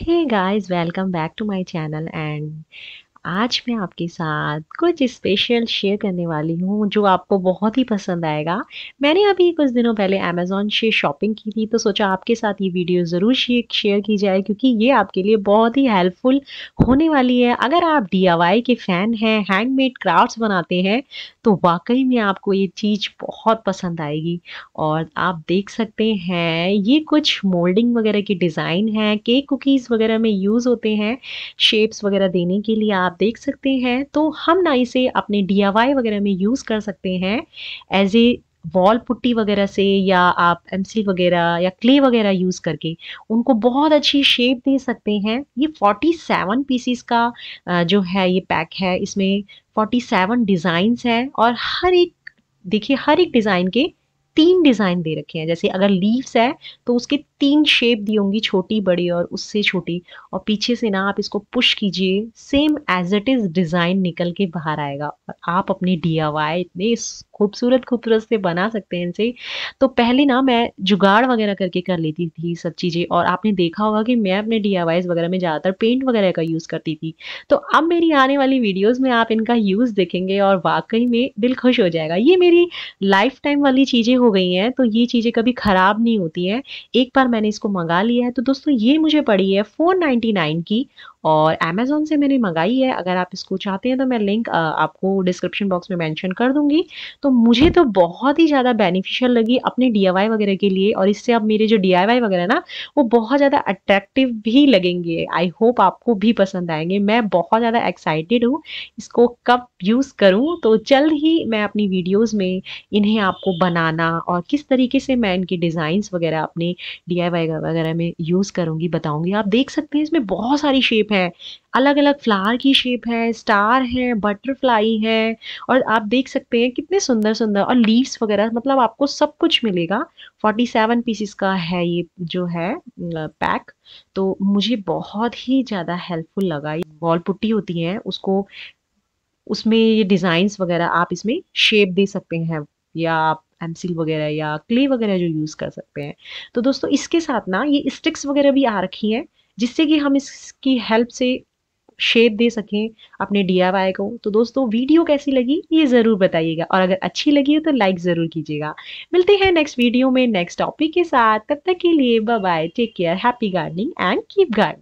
hey guys welcome back to my channel and आज मैं आपके साथ कुछ स्पेशल शेयर करने वाली हूँ जो आपको बहुत ही पसंद आएगा मैंने अभी कुछ दिनों पहले अमेज़ोन से शॉपिंग की थी तो सोचा आपके साथ ये वीडियो ज़रूर शेयर की जाए क्योंकि ये आपके लिए बहुत ही हेल्पफुल होने वाली है अगर आप डी के फ़ैन हैं हैंडमेड क्राफ्ट्स बनाते हैं तो वाकई में आपको ये चीज़ बहुत पसंद आएगी और आप देख सकते हैं ये कुछ मोल्डिंग वगैरह की डिज़ाइन है केक कुकीज़ वगैरह में यूज़ होते हैं शेप्स वगैरह देने के लिए आप देख सकते हैं तो हम ना इसे अपने डी वगैरह में यूज़ कर सकते हैं एज ए वॉल पुट्टी वगैरह से या आप एमसी वगैरह या क्ले वगैरह यूज़ करके उनको बहुत अच्छी शेप दे सकते हैं ये 47 पीसीस का जो है ये पैक है इसमें 47 डिजाइन है और हर एक देखिए हर एक डिज़ाइन के तीन डिज़ाइन दे रखे हैं जैसे अगर लीव्स है तो उसके तीन शेप दी होंगी छोटी बड़ी और उससे छोटी और पीछे से ना आप इसको पुश कीजिए same as it is design निकल के बाहर आएगा और आप अपने डी इतने खूबसूरत खूबसूरत से बना सकते हैं इनसे तो पहले ना मैं जुगाड़ वगैरह करके कर लेती थी सब चीज़ें और आपने देखा होगा कि मैं अपने डी वगैरह में ज़्यादातर पेंट वगैरह का यूज़ करती थी तो अब मेरी आने वाली वीडियोज़ में आप इनका यूज़ देखेंगे और वाकई में दिल खुश हो जाएगा ये मेरी लाइफ टाइम वाली चीज़ें हो गई हैं तो ये चीज़ें कभी ख़राब नहीं होती हैं एक बार मैंने इसको मंगा लिया है तो दोस्तों ये मुझे पड़ी है फ़ोर नाइन्टी नाइन की और अमेज़ोन से मैंने मंगाई है अगर आप इसको चाहते हैं तो मैं लिंक आपको डिस्क्रिप्शन बॉक्स में मेंशन कर दूंगी तो मुझे तो बहुत ही ज़्यादा बेनिफिशियल लगी अपने डी वगैरह के लिए और इससे अब मेरे जो डी वगैरह ना वो बहुत ज़्यादा अट्रैक्टिव भी लगेंगे आई होप आपको भी पसंद आएंगे मैं बहुत ज़्यादा एक्साइटेड हूँ इसको कब यूज़ करूँ तो जल्द ही मैं अपनी वीडियोज़ में इन्हें आपको बनाना करना और किस तरीके से मैं इनकी डिज़ाइंस वगैरह अपने डी वगैरह में यूज़ करूँगी बताऊँगी आप देख सकते हैं इसमें बहुत सारी शेप है अलग अलग फ्लावर की शेप है स्टार है बटरफ्लाई है और आप देख सकते हैं कितने सुंदर सुंदर और लीव्स वगैरह मतलब आपको सब कुछ मिलेगा 47 पीसेस का है ये जो है पैक तो मुझे बहुत ही ज़्यादा हेल्पफुल लगा ये बॉल पुट्टी होती है उसको उसमें ये डिज़ाइंस वगैरह आप इसमें शेप दे सकते हैं या आप एमसील वगैरह या क्ले वगैरह जो यूज़ कर सकते हैं तो दोस्तों इसके साथ ना ये स्टिक्स वगैरह भी आ रखी हैं जिससे कि हम इसकी हेल्प से शेप दे सकें अपने डी को तो दोस्तों वीडियो कैसी लगी ये ज़रूर बताइएगा और अगर अच्छी लगी हो तो लाइक ज़रूर कीजिएगा मिलते हैं नेक्स्ट वीडियो में नेक्स्ट टॉपिक के साथ तब तक के लिए bye take care happy gardening and keep gardening